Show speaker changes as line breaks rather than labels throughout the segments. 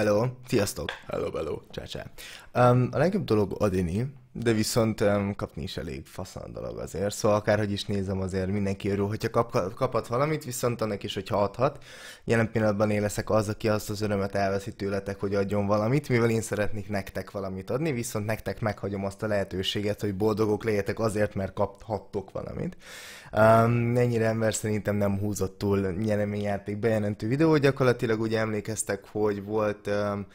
Hello, sziasztok! Hello, hello, csá, csá. Um, a legjobb dolog Adini, de viszont um, kapni is elég faszan dolog azért, szóval akárhogy is nézem azért mindenki örül, hogyha kap, kaphat valamit, viszont annak is, hogyha adhat. Jelen pillanatban én leszek az, aki azt az örömet elveszi tőletek, hogy adjon valamit, mivel én szeretnék nektek valamit adni, viszont nektek meghagyom azt a lehetőséget, hogy boldogok legyetek azért, mert kaphattok valamit. Um, ennyire ember szerintem nem húzott túl nyereményjáték bejelentő videó, gyakorlatilag úgy emlékeztek, hogy volt um,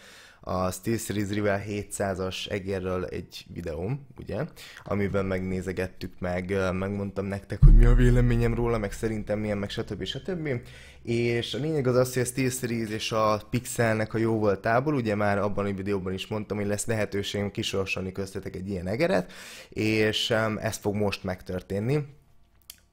a SteelSeries Rival 700-as egérről egy videóm, ugye, amiben megnézegettük meg, megmondtam nektek, hogy mi a véleményem róla, meg szerintem milyen, meg stb. stb. És a lényeg az az, hogy a SteelSeries és a Pixelnek a jó volt tábor, ugye már abban a videóban is mondtam, hogy lesz lehetőségem kisorsolni köztetek egy ilyen egeret, és ez fog most megtörténni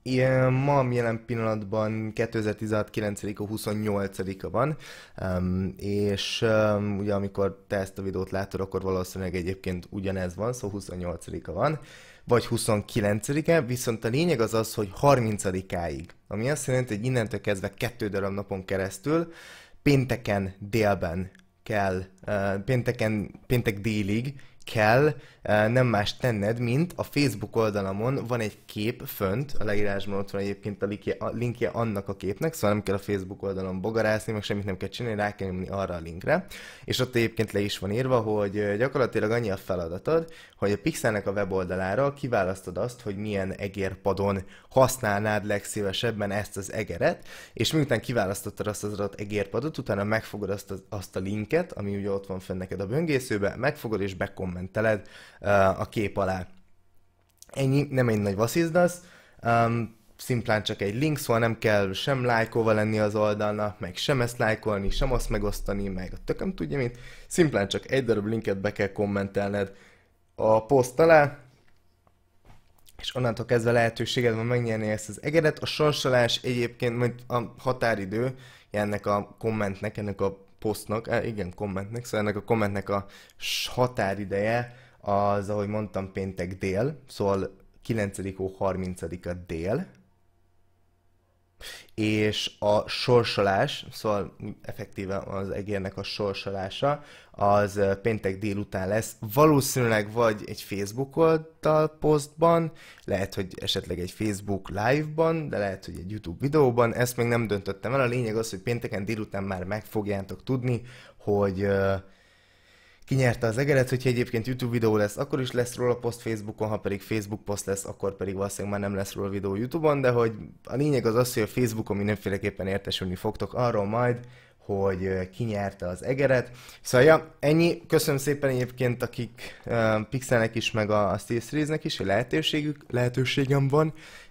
Ilyen, ma jelen pillanatban 2016 9 a 28-a van, um, és um, ugye amikor te ezt a videót látod, akkor valószínűleg egyébként ugyanez van, szó szóval 28-a van, vagy 29-e, viszont a lényeg az az, hogy 30-áig, ami azt jelenti, hogy innentől kezdve kettő darab napon keresztül, pénteken délben kell, uh, pénteken, péntek délig kell eh, nem más tenned, mint a Facebook oldalamon van egy kép fönt, a leírásban ott van egyébként a linkje, a linkje annak a képnek, szóval nem kell a Facebook oldalon bogarászni, meg semmit nem kell csinálni, rá kell nyomni arra a linkre, és ott egyébként le is van írva, hogy eh, gyakorlatilag annyi a feladatod, hogy a Pixelnek a weboldalára kiválasztod azt, hogy milyen egérpadon használnád legszívesebben ezt az egeret, és miután kiválasztottad azt az adott egérpadot, utána megfogod azt, az, azt a linket, ami ugye ott van fenn neked a böngészőbe, megfogod és bekom kommenteled a kép alá. Ennyi, nem egy nagy vasszizdasz, um, szimplán csak egy link, szóval nem kell sem lájkolva lenni az oldalnak, meg sem ezt lájkolni, sem azt megosztani, meg a tököm tudja mit. Szimplán csak egy darab linket be kell kommentelned a poszt alá, és onnantól kezdve lehetőséged van megnyerni ezt az egeret. A sorsolás egyébként, majd a határidő ennek a kommentnek, ennek a posztnak, eh, igen, kommentnek, szóval ennek a kommentnek a határideje az, ahogy mondtam, péntek dél, szóval 9. hó 30-a dél, és a sorsolás, szóval effektíve az egérnek a sorsolása, az péntek délután lesz. Valószínűleg vagy egy Facebook oldal posztban, lehet, hogy esetleg egy Facebook live-ban, de lehet, hogy egy YouTube videóban, ezt még nem döntöttem el. A lényeg az, hogy pénteken délután már meg fogjátok tudni, hogy uh, kinyerte az egeret, hogyha egyébként YouTube videó lesz, akkor is lesz róla poszt Facebookon, ha pedig Facebook poszt lesz, akkor pedig valószínűleg már nem lesz róla videó YouTube-on, de hogy a lényeg az az, hogy a Facebookon mindenféleképpen értesülni fogtok arról majd, hogy kinyerte az egeret. Szóval ja, ennyi. Köszönöm szépen egyébként, akik uh, Pixelnek is, meg a, a SteelSeries-nek is, hogy lehetőségük, lehetőségem van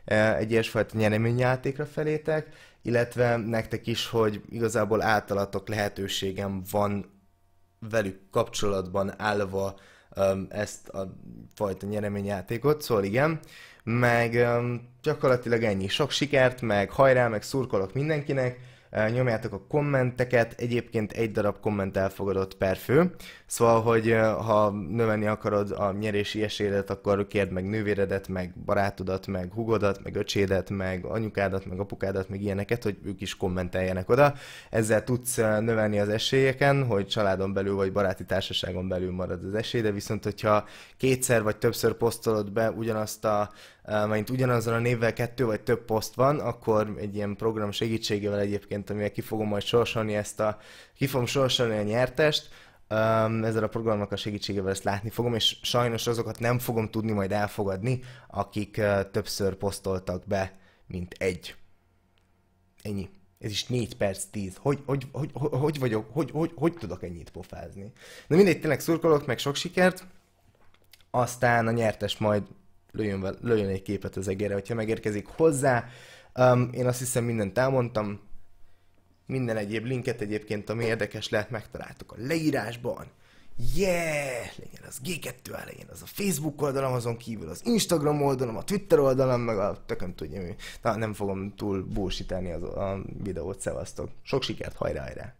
uh, egy ilyesfajta nyereményjátékra felétek, illetve nektek is, hogy igazából általatok lehetőségem van velük kapcsolatban állva um, ezt a fajta nyereményjátékot, szóval igen, meg um, gyakorlatilag ennyi. Sok sikert, meg hajrá, meg szurkolok mindenkinek, nyomjátok a kommenteket, egyébként egy darab komment elfogadott per fő, szóval, hogy ha növelni akarod a nyerési esélyedet, akkor kérd meg nővéredet, meg barátodat, meg hugodat, meg öcsédet, meg anyukádat, meg apukádat, meg ilyeneket, hogy ők is kommenteljenek oda. Ezzel tudsz növelni az esélyeken, hogy családon belül vagy baráti társaságon belül marad az esély, de viszont, hogyha kétszer vagy többször posztolod be ugyanazt a mert ugyanazon a névvel kettő vagy több poszt van, akkor egy ilyen program segítségével egyébként egyébként, amivel ki fogom majd sorsolni ezt a, ki fogom sorsolni a nyertest, ezzel a programnak a segítségével ezt látni fogom, és sajnos azokat nem fogom tudni majd elfogadni, akik többször posztoltak be, mint egy. Ennyi. Ez is 4 perc 10. Hogy, hogy, hogy, hogy, hogy vagyok, hogy, hogy, hogy tudok ennyit pofázni? Na mindegy, tényleg szurkolok, meg sok sikert, aztán a nyertes majd lőjön, lőjön egy képet az egére, hogyha megérkezik hozzá. Um, én azt hiszem mindent elmondtam, minden egyéb linket egyébként, ami érdekes lehet, megtaláltuk a leírásban. Yeah! Legyen az G2 legyen az a Facebook oldalam, azon kívül az Instagram oldalam, a Twitter oldalam, meg a tököm tudja mi. Na, nem fogom túl búsítani az, a videót, szevasztok. Sok sikert, hajrá, hajrá!